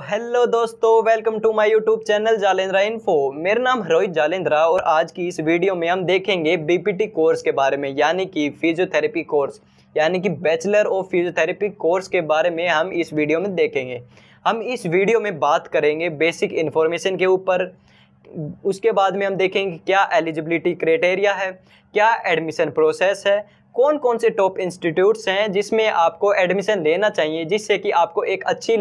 hello तो दोस्तों welcome to my YouTube channel Jalendra info मेरा नाम रोहित जालेंद्रा और आज की इस वीडियो में हम देखेंगे बीपीटी कोर्स के बारे में यानी कि फिजियोथेरेपी कोर्स यानी कि बैचलर ऑफ फिजियोथेरेपी कोर्स के बारे में हम इस वीडियो में देखेंगे हम इस वीडियो में बात करेंगे बेसिक इन्फॉर्मेशन के ऊपर उसके बाद में हम देखेंगे क्या एलिजिबिलिटी क्राइटेरिया है क्या एडमिशन प्रोसेस है कौन कौन से टॉप इंस्टीट्यूट्स हैं जिसमें आपको एडमिशन लेना चाहिए जिससे कि आपको एक अच्छी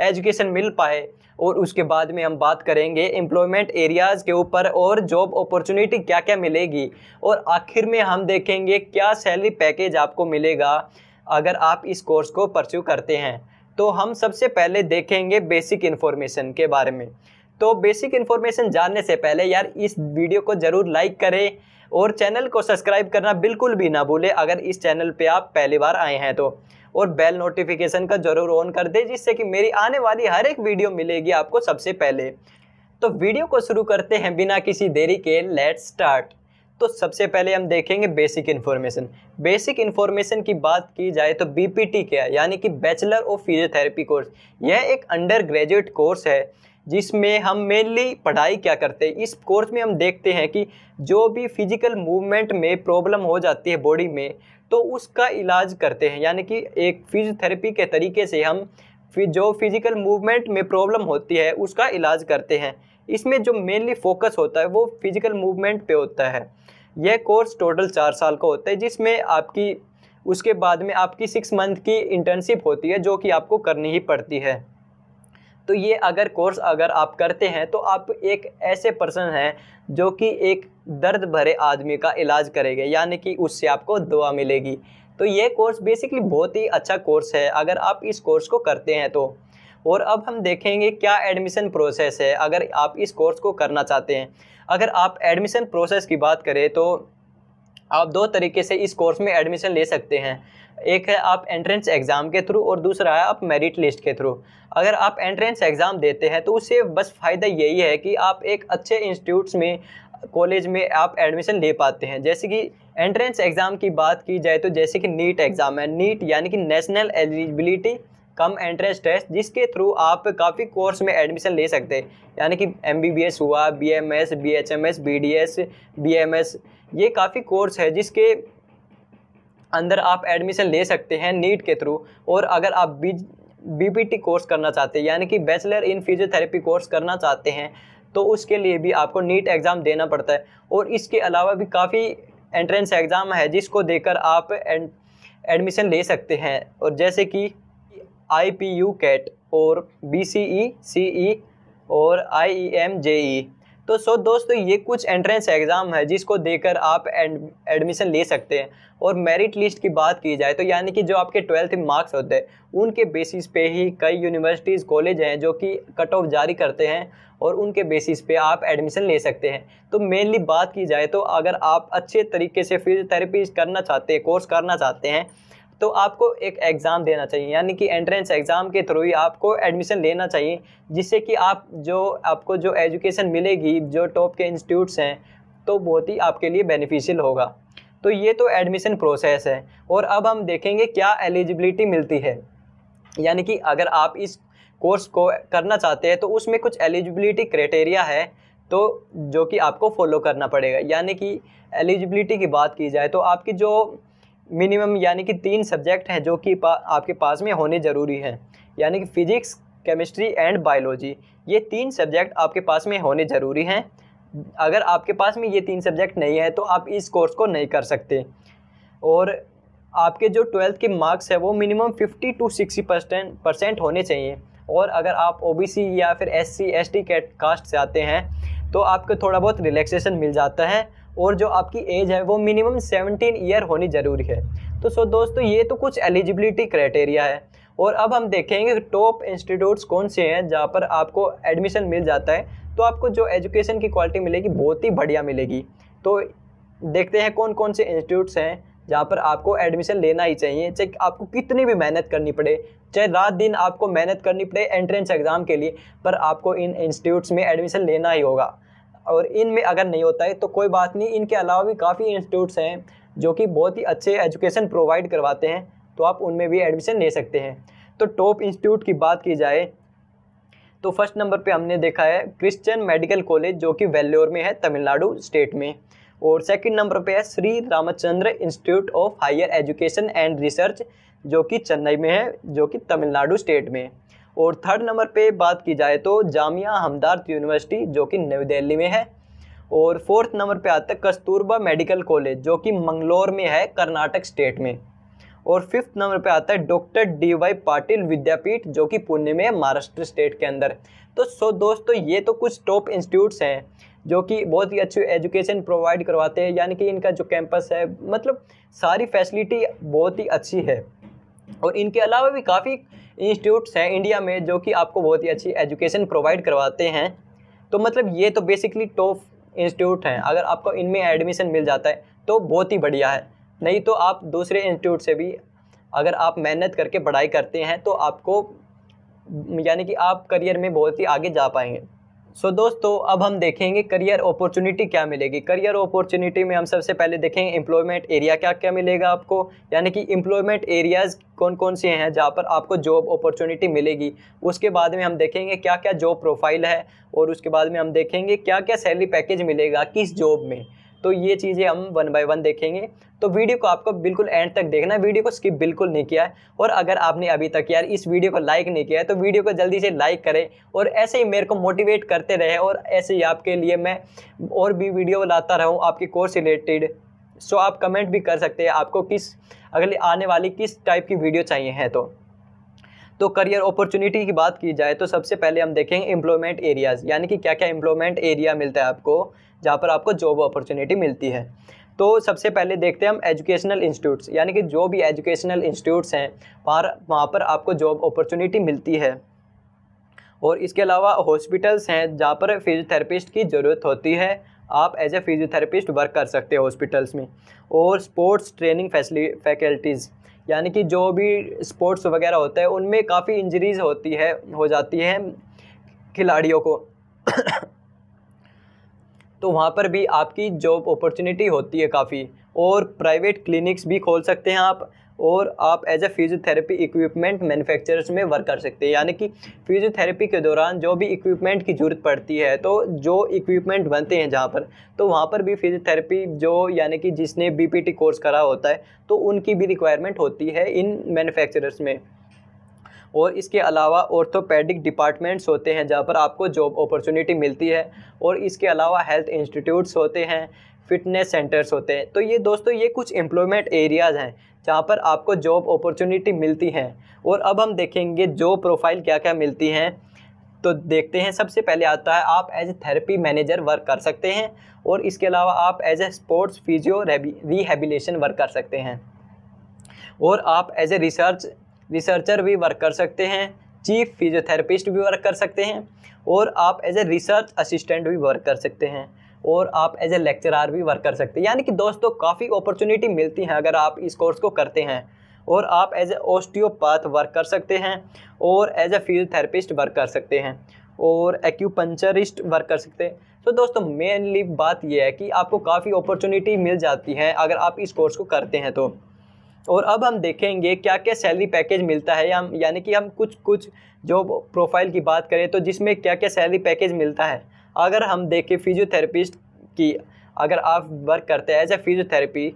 एजुकेशन मिल पाए और उसके बाद में हम बात करेंगे एम्प्लॉयमेंट एरियाज़ के ऊपर और जॉब अपॉर्चुनिटी क्या क्या मिलेगी और आखिर में हम देखेंगे क्या सैलरी पैकेज आपको मिलेगा अगर आप इस कोर्स को परस्यू करते हैं तो हम सबसे पहले देखेंगे बेसिक इन्फॉर्मेशन के बारे में तो बेसिक इन्फॉर्मेशन जानने से पहले यार इस वीडियो को ज़रूर लाइक करें और चैनल को सब्सक्राइब करना बिल्कुल भी ना भूलें अगर इस चैनल पे आप पहली बार आए हैं तो और बेल नोटिफिकेशन का जरूर ऑन कर दे जिससे कि मेरी आने वाली हर एक वीडियो मिलेगी आपको सबसे पहले तो वीडियो को शुरू करते हैं बिना किसी देरी के लेट स्टार्ट तो सबसे पहले हम देखेंगे बेसिक इन्फॉर्मेशन बेसिक इन्फॉर्मेशन की बात की जाए तो टी क्या है यानी कि बैचलर ऑफ फिजियोथेरेपी कोर्स यह एक अंडर ग्रेजुएट कोर्स है जिसमें हम मेनली पढ़ाई क्या करते हैं इस कोर्स में हम देखते हैं कि जो भी फिजिकल मूवमेंट में प्रॉब्लम हो जाती है बॉडी में तो उसका इलाज करते हैं यानी कि एक फिजियोथेरेपी के तरीके से हम जो फिजिकल मूवमेंट में प्रॉब्लम होती है उसका इलाज करते हैं इसमें जो मेनली फोकस होता है वो फिजिकल मूवमेंट पे होता है यह कोर्स टोटल चार साल का होता है जिसमें आपकी उसके बाद में आपकी सिक्स मंथ की इंटर्नशिप होती है जो कि आपको करनी ही पड़ती है तो ये अगर कोर्स अगर आप करते हैं तो आप एक ऐसे पर्सन हैं जो कि एक दर्द भरे आदमी का इलाज करेंगे यानी कि उससे आपको दुआ मिलेगी तो ये कोर्स बेसिकली बहुत ही अच्छा कोर्स है अगर आप इस कोर्स को करते हैं तो और अब हम देखेंगे क्या एडमिशन प्रोसेस है अगर आप इस कोर्स को करना चाहते हैं अगर आप एडमिशन प्रोसेस की बात करें तो आप दो तरीके से इस कोर्स में एडमिशन ले सकते हैं एक है आप एंट्रेंस एग्ज़ाम के थ्रू और दूसरा है आप मेरिट लिस्ट के थ्रू अगर आप एंट्रेंस एग्ज़ाम देते हैं तो उससे बस फ़ायदा यही है कि आप एक अच्छे इंस्टीट्यूट्स में कॉलेज में आप एडमिशन ले पाते हैं जैसे कि एंट्रेंस एग्ज़ाम की बात की जाए तो जैसे कि नीट एग्ज़ाम है नीट यानी कि national eligibility cum entrance test जिसके थ्रू आप काफ़ी कोर्स में एडमिशन ले सकते हैं यानी कि एम हुआ B M S B H M S B D S B M S ये काफ़ी कोर्स है जिसके अंदर आप एडमिशन ले सकते हैं नीट के थ्रू और अगर आप बी बी कोर्स करना चाहते हैं यानी कि बैचलर इन फिजियोथेरेपी कोर्स करना चाहते हैं तो उसके लिए भी आपको नीट एग्ज़ाम देना पड़ता है और इसके अलावा भी काफ़ी एंट्रेंस एग्ज़ाम है जिसको देकर आप एडमिशन ले सकते हैं और जैसे कि आई पी यू कैट और B C E C E और आई ई एम जे ई तो सो दोस्तों तो ये कुछ एंट्रेंस एग्ज़ाम है जिसको देकर आप एडमिशन ले सकते हैं और मेरिट लिस्ट की बात की जाए तो यानी कि जो आपके ट्वेल्थ मार्क्स होते हैं उनके बेसिस पे ही कई यूनिवर्सिटीज़ कॉलेज हैं जो कि कट ऑफ जारी करते हैं और उनके बेसिस पे आप एडमिशन ले सकते हैं तो मेनली बात की जाए तो अगर आप अच्छे तरीके से फिजियोथेरेपी करना चाहते हैं कोर्स करना चाहते हैं तो आपको एक एग्ज़ाम देना चाहिए यानी कि एंट्रेंस एग्ज़ाम के थ्रू ही आपको एडमिशन लेना चाहिए जिससे कि आप जो आपको जो एजुकेशन मिलेगी जो टॉप के इंस्टीट्यूट्स हैं तो बहुत ही आपके लिए बेनिफिशियल होगा तो ये तो एडमिशन प्रोसेस है और अब हम देखेंगे क्या एलिजिबिलिटी मिलती है यानी कि अगर आप इस कोर्स को करना चाहते हैं तो उसमें कुछ एलिजिबिलिटी क्राइटेरिया है तो जो कि आपको फॉलो करना पड़ेगा यानी कि एलिजिबिलिटी की बात की जाए तो आपकी जो मिनिमम यानी कि तीन सब्जेक्ट हैं जो कि पा, आपके पास में होने ज़रूरी हैं यानी कि फ़िज़िक्स केमिस्ट्री एंड बायोलॉजी ये तीन सब्जेक्ट आपके पास में होने ज़रूरी हैं अगर आपके पास में ये तीन सब्जेक्ट नहीं है तो आप इस कोर्स को नहीं कर सकते और आपके जो ट्वेल्थ के मार्क्स है वो minimum fifty to sixty percent percent होने चाहिए और अगर आप ओबीसी या फिर एससी एसटी कैट कास्ट से आते हैं तो आपको थोड़ा बहुत रिलैक्सेशन मिल जाता है और जो आपकी एज है वो मिनिमम सेवनटीन ईयर होनी ज़रूरी है तो सो दोस्तों ये तो कुछ एलिजिबिलिटी क्राइटेरिया है और अब हम देखेंगे टॉप इंस्टीट्यूट्स कौन से हैं जहाँ पर आपको एडमिशन मिल जाता है तो आपको जो एजुकेशन की क्वालिटी मिलेगी बहुत ही बढ़िया मिलेगी तो देखते हैं कौन कौन से इंस्टीट्यूट्स हैं जहाँ पर आपको एडमिशन लेना ही चाहिए चाहे आपको कितनी भी मेहनत करनी पड़े चाहे रात दिन आपको मेहनत करनी पड़े एंट्रेंस एग्ज़ाम के लिए पर आपको इन इंस्टीट्यूट्स में एडमिशन लेना ही होगा और इनमें अगर नहीं होता है तो कोई बात नहीं इनके अलावा भी काफ़ी इंस्टीट्यूट्स हैं जो कि बहुत ही अच्छे एजुकेशन प्रोवाइड करवाते हैं तो आप उनमें भी एडमिशन ले सकते हैं तो टॉप इंस्टीट्यूट की बात की जाए तो फर्स्ट नंबर पे हमने देखा है क्रिश्चियन मेडिकल कॉलेज जो कि वेल्लोर में है तमिलनाडु स्टेट में और सेकंड नंबर पे है Sri Ramachandra institute of higher education and research जो कि चेन्नई में है जो कि तमिलनाडु स्टेट में और थर्ड नंबर पे बात की जाए तो जामिया हमदार्थ यूनिवर्सिटी जो कि नई दिल्ली में है और फोर्थ नंबर पे आता है कस्तूरबा मेडिकल कॉलेज जो कि मंगलोर में है कर्नाटक स्टेट में और फिफ्थ नंबर पे आता है doctor D Y Patil Vidyapeeth जो कि पुणे में महाराष्ट्र स्टेट के अंदर तो सो दोस्तों ये तो कुछ टॉप इंस्टीट्यूट्स हैं जो कि बहुत ही अच्छी एजुकेशन प्रोवाइड करवाते हैं यानी कि इनका जो कैंपस है मतलब सारी फैसिलिटी बहुत ही अच्छी है और इनके अलावा भी काफ़ी इंस्टीट्यूट्स हैं इंडिया में जो कि आपको बहुत ही अच्छी एजुकेशन प्रोवाइड करवाते हैं तो मतलब ये तो बेसिकली टॉप इंस्टीट्यूट हैं अगर आपको इनमें एडमिशन मिल जाता है तो बहुत ही बढ़िया है नहीं तो आप दूसरे इंस्टीट्यूट से भी अगर आप मेहनत करके पढ़ाई करते हैं तो आपको यानी कि आप करियर में बहुत ही आगे जा पाएंगे सो so, दोस्तों अब हम देखेंगे करियर अपॉर्चुनिटी क्या मिलेगी करियर अपॉर्चुनिटी में हम सबसे पहले देखेंगे एम्प्लॉयमेंट एरिया क्या क्या मिलेगा आपको यानी कि एम्प्लॉयमेंट एरियाज़ कौन कौन से हैं जहाँ पर आपको जॉब अपॉर्चुनिटी मिलेगी उसके बाद में हम देखेंगे क्या क्या जॉब प्रोफाइल है और उसके बाद में हम देखेंगे क्या क्या सैलरी पैकेज मिलेगा किस जॉब में तो ये चीज़ें हम वन बाय वन देखेंगे तो वीडियो को आपको बिल्कुल एंड तक देखना वीडियो को स्किप बिल्कुल नहीं किया है और अगर आपने अभी तक यार इस वीडियो को लाइक नहीं किया है तो वीडियो को जल्दी से लाइक करें और ऐसे ही मेरे को मोटिवेट करते रहे और ऐसे ही आपके लिए मैं और भी वीडियो लाता रहूँ आपके कोर्स रिलेटेड सो आप कमेंट भी कर सकते हैं आपको किस अगले आने वाली किस टाइप की वीडियो चाहिए है तो तो करियर अपॉर्चुनिटी की बात की जाए तो सबसे पहले हम देखेंगे एम्प्लॉयमेंट एरियाज़ यानी कि क्या क्या एम्प्लॉयमेंट एरिया मिलता है आपको जहाँ पर आपको जॉब अपॉर्चुनिटी मिलती है तो सबसे पहले देखते हैं हम एजुकेशनल इंस्टीट्यूट्स यानी कि जो भी एजुकेशनल इंस्टीट्यूट्स हैं वहाँ वहाँ पर आपको जॉब अपॉर्चुनिटी मिलती है और इसके अलावा हॉस्पिटल्स हैं जहाँ पर फिजियोथेरेपिस्ट की ज़रूरत होती है आप एज ए फिजियोथेरेपिस्ट वर्क कर सकते हैं हॉस्पिटल्स में और स्पोर्ट्स ट्रेनिंग फैसिली फैकल्टीज़ यानी कि जो भी स्पोर्ट्स वगैरह होता है उनमें काफ़ी इंजरीज होती है हो जाती है खिलाड़ियों को तो वहाँ पर भी आपकी जॉब अपॉर्चुनिटी होती है काफ़ी और प्राइवेट क्लिनिक्स भी खोल सकते हैं आप और आप as a physiotherapy equipment manufacturers में वर्क कर सकते हैं यानी कि फिजियोथेरेपी के दौरान जो भी इक्विपमेंट की ज़रूरत पड़ती है तो जो इक्विपमेंट बनते हैं जहाँ पर तो वहाँ पर भी फिजियोथेरेपी जो यानी कि जिसने बीपीटी कोर्स करा होता है तो उनकी भी रिक्वायरमेंट होती है इन मैनुफैक्चरर्स में और इसके अलावा ऑर्थोपेडिक डिपार्टमेंट्स होते हैं जहाँ पर आपको जॉब अपॉर्चुनिटी मिलती है और इसके अलावा हेल्थ इंस्टीट्यूट्स होते हैं फिटनेस सेंटर्स होते हैं तो ये दोस्तों ये कुछ एम्प्लॉयमेंट एरियाज़ हैं जहाँ पर आपको जॉब अपॉर्चुनिटी मिलती हैं और अब हम देखेंगे जॉब प्रोफाइल क्या क्या मिलती हैं तो देखते हैं सबसे पहले आता है आप as a therapy manager work कर सकते हैं और इसके अलावा आप as a sports physio rehabilitation work कर सकते हैं और आप एज ए रिसर्च रिसर्चर भी वर्क कर सकते हैं चीफ फिजियोथेरेपिस्ट भी वर्क कर सकते हैं और आप एज ए रिसर्च असिस्टेंट भी वर्क कर सकते हैं और आप एज ए लेक्चरार भी वर्क कर सकते हैं यानी कि दोस्तों काफ़ी अपॉर्चुनिटी मिलती हैं अगर आप इस कोर्स को करते हैं और आप एज ए ऑस्टियोपैथ वर्क कर सकते हैं और एज ए फिजियोथेरेपिस्ट वर्क कर सकते हैं और एक्यूपंचरिस्ट वर्क कर सकते हैं तो दोस्तों मेनली बात यह है कि आपको काफ़ी अपॉर्चुनिटी मिल जाती है अगर आप इस कोर्स को करते हैं तो और अब हम देखेंगे क्या क्या सैलरी पैकेज मिलता है या हम यानी कि हम कुछ कुछ जो प्रोफाइल की बात करें तो जिसमें क्या क्या सैलरी पैकेज मिलता है अगर हम देखें फिजियोथेरेपिस्ट की अगर आप वर्क करते हैं एज ए फिजियोथेरेपी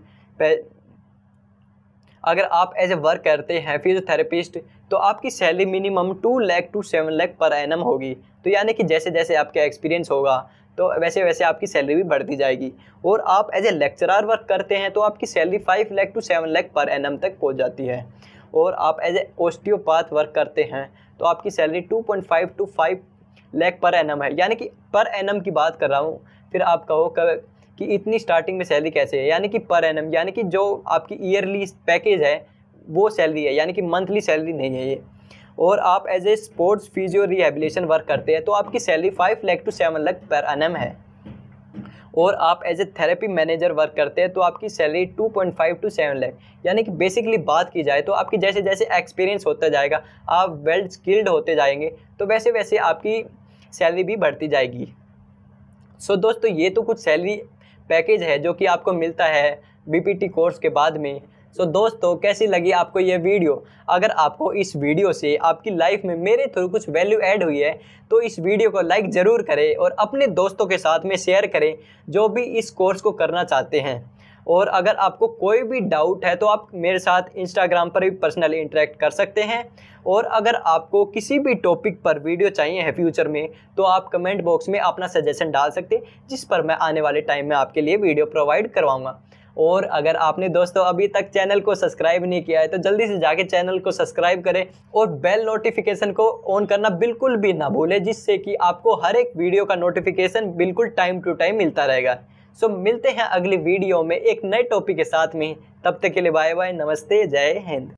अगर आप एज ए वर्क करते हैं फिजियोथेरेपिस्ट तो आपकी salary minimum two lakh to seven lakh per annum होगी तो यानी कि जैसे जैसे आपका एक्सपीरियंस होगा तो वैसे वैसे आपकी सैलरी भी बढ़ती जाएगी और आप एज ए लेक्चरार वर्क करते हैं तो आपकी salary five lakh to seven lakh per annum तक पहुँच जाती है और आप एज ए ओस्टियोपाथ वर्क करते हैं तो आपकी salary two point five to five lakh per annum है यानी कि पर एन की बात कर रहा हूँ फिर आप कहो कि इतनी स्टार्टिंग में सैलरी कैसे है यानी कि पर एन यानी कि जो आपकी ईयरली पैकेज है वो सैलरी है यानी कि मंथली सैलरी नहीं है ये और आप as a sports physio rehabilitation work करते हैं तो आपकी salary five lakh to seven lakh per annum है और आप as a therapy manager work करते हैं तो आपकी salary two point five to seven lakh यानी कि बेसिकली बात की जाए तो आपकी जैसे जैसे एक्सपीरियंस होता जाएगा आप वेल स्किल्ड होते जाएंगे तो वैसे वैसे आपकी सैलरी भी बढ़ती जाएगी सो so, दोस्तों ये तो कुछ सैलरी पैकेज है जो कि आपको मिलता है बीपीटी कोर्स के बाद में सो so, दोस्तों कैसी लगी आपको ये वीडियो अगर आपको इस वीडियो से आपकी लाइफ में मेरे थ्रू कुछ वैल्यू ऐड हुई है तो इस वीडियो को लाइक ज़रूर करें और अपने दोस्तों के साथ में शेयर करें जो भी इस कोर्स को करना चाहते हैं और अगर आपको कोई भी डाउट है तो आप मेरे साथ इंस्टाग्राम पर भी पर्सनली इंटरेक्ट कर सकते हैं और अगर आपको किसी भी टॉपिक पर वीडियो चाहिए है फ्यूचर में तो आप कमेंट बॉक्स में अपना सजेशन डाल सकते हैं जिस पर मैं आने वाले टाइम में आपके लिए वीडियो प्रोवाइड करवाऊँगा और अगर आपने दोस्तों अभी तक चैनल को सब्सक्राइब नहीं किया है तो जल्दी से जाके चैनल को सब्सक्राइब करें और बेल नोटिफिकेशन को ऑन करना बिल्कुल भी ना भूलें जिससे कि आपको हर एक वीडियो का नोटिफिकेशन बिल्कुल टाइम टू टाइम मिलता रहेगा सो मिलते हैं अगली वीडियो में एक नए टॉपिक के साथ में तब तक के लिए बाय बाय नमस्ते जय हिंद